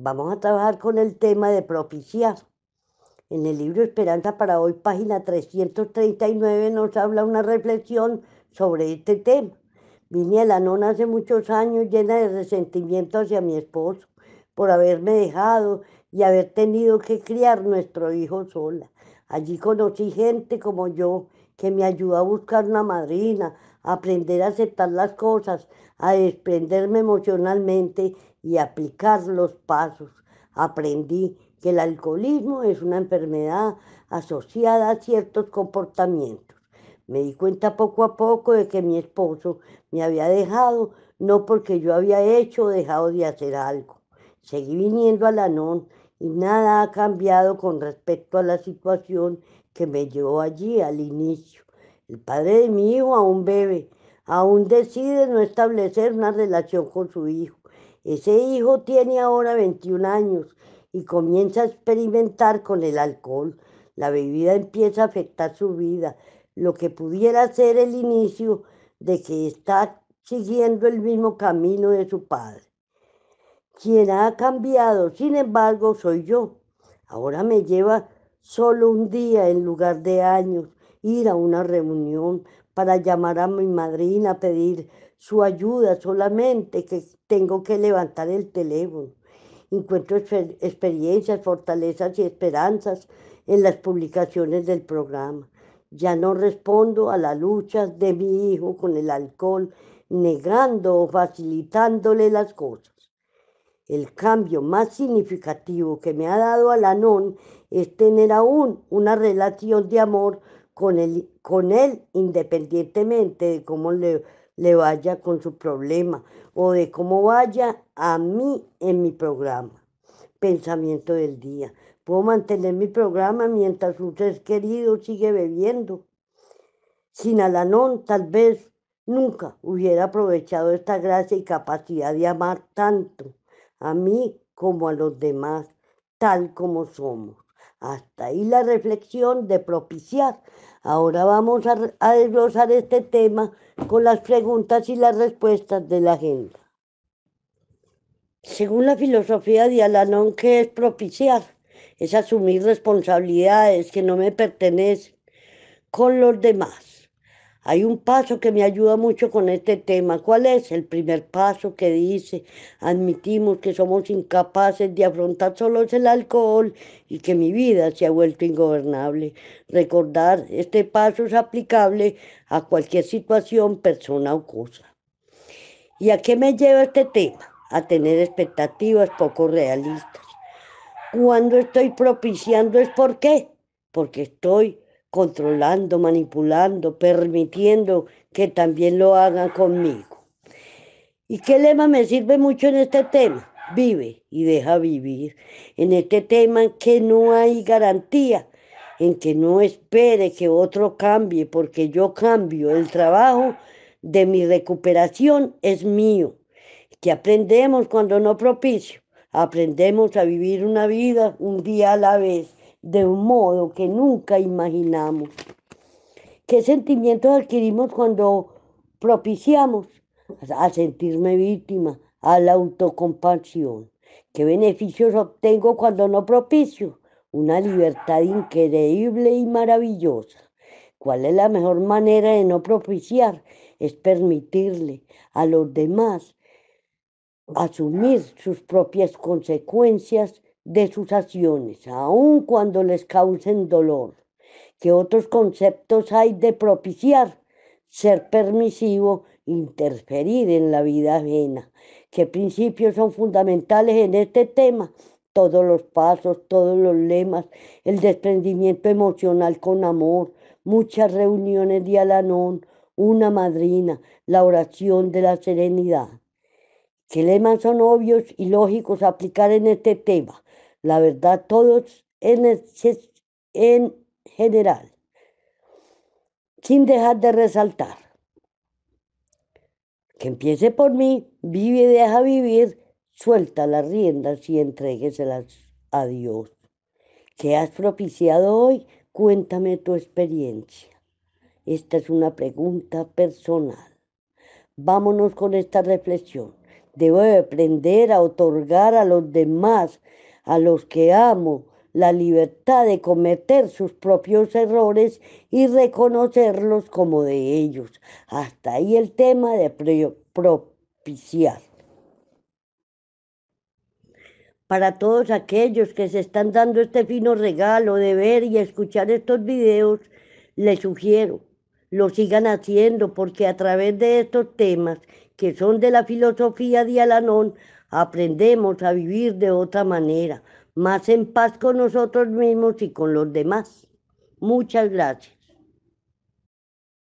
Vamos a trabajar con el tema de propiciar. En el libro Esperanza para hoy, página 339, nos habla una reflexión sobre este tema. Vine a la nona hace muchos años llena de resentimiento hacia mi esposo por haberme dejado y haber tenido que criar nuestro hijo sola. Allí conocí gente como yo que me ayudó a buscar una madrina, a aprender a aceptar las cosas, a desprenderme emocionalmente y aplicar los pasos. Aprendí que el alcoholismo es una enfermedad asociada a ciertos comportamientos. Me di cuenta poco a poco de que mi esposo me había dejado, no porque yo había hecho o dejado de hacer algo. Seguí viniendo a Lanón y nada ha cambiado con respecto a la situación que me llevó allí al inicio. El padre de mi hijo aún bebe, aún decide no establecer una relación con su hijo. Ese hijo tiene ahora 21 años y comienza a experimentar con el alcohol. La bebida empieza a afectar su vida, lo que pudiera ser el inicio de que está siguiendo el mismo camino de su padre. Quien ha cambiado, sin embargo, soy yo. Ahora me lleva solo un día en lugar de años ir a una reunión, para llamar a mi madrina, a pedir su ayuda, solamente que tengo que levantar el teléfono. Encuentro experiencias, fortalezas y esperanzas en las publicaciones del programa. Ya no respondo a las luchas de mi hijo con el alcohol, negando o facilitándole las cosas. El cambio más significativo que me ha dado Alanón es tener aún una relación de amor con él, con él independientemente de cómo le, le vaya con su problema o de cómo vaya a mí en mi programa. Pensamiento del día. Puedo mantener mi programa mientras un ser querido sigue bebiendo. Sin Alanón tal vez nunca hubiera aprovechado esta gracia y capacidad de amar tanto a mí como a los demás, tal como somos. Hasta ahí la reflexión de propiciar. Ahora vamos a, desglosar este tema con las preguntas y las respuestas de la agenda. Según la filosofía de Alanón, ¿qué es propiciar? Es asumir responsabilidades que no me pertenecen con los demás hay un paso que me ayuda mucho con este tema. ¿Cuál es? El primer paso que dice, admitimos que somos incapaces de afrontar solos el alcohol y que mi vida se ha vuelto ingobernable. Recordar, este paso es aplicable a cualquier situación, persona o cosa. ¿Y a qué me lleva este tema? A tener expectativas poco realistas. Cuando estoy propiciando es por qué, porque estoy controlando, manipulando, permitiendo que también lo hagan conmigo. ¿Y qué lema me sirve mucho en este tema? Vive y deja vivir. En este tema que no hay garantía, en que no espere que otro cambie, porque yo cambio. El trabajo de mi recuperación es mío. Que aprendemos cuando no propicio? Aprendemos a vivir una vida un día a la vez de un modo que nunca imaginamos. ¿Qué sentimientos adquirimos cuando propiciamos a sentirme víctima, a la autocompasión? ¿Qué beneficios obtengo cuando no propicio? Una libertad increíble y maravillosa. ¿Cuál es la mejor manera de no propiciar? Es permitirle a los demás asumir sus propias consecuencias de sus acciones, aun cuando les causen dolor. ¿Qué otros conceptos hay de propiciar? Ser permisivo, interferir en la vida ajena. ¿Qué principios son fundamentales en este tema? Todos los pasos, todos los lemas, el desprendimiento emocional con amor, muchas reuniones de alanón, una madrina, la oración de la serenidad lemas son obvios y lógicos aplicar en este tema. La verdad, todos en, en general. Sin dejar de resaltar. Que empiece por mí, vive y deja vivir, suelta las riendas y entrégueselas a Dios. ¿Qué has propiciado hoy? Cuéntame tu experiencia. Esta es una pregunta personal. Vámonos con esta reflexión. Debo aprender a otorgar a los demás, a los que amo, la libertad de cometer sus propios errores y reconocerlos como de ellos. Hasta ahí el tema de propiciar. Para todos aquellos que se están dando este fino regalo de ver y escuchar estos videos, les sugiero, lo sigan haciendo porque a través de estos temas que son de la filosofía de Alanón, aprendemos a vivir de otra manera, más en paz con nosotros mismos y con los demás. Muchas gracias.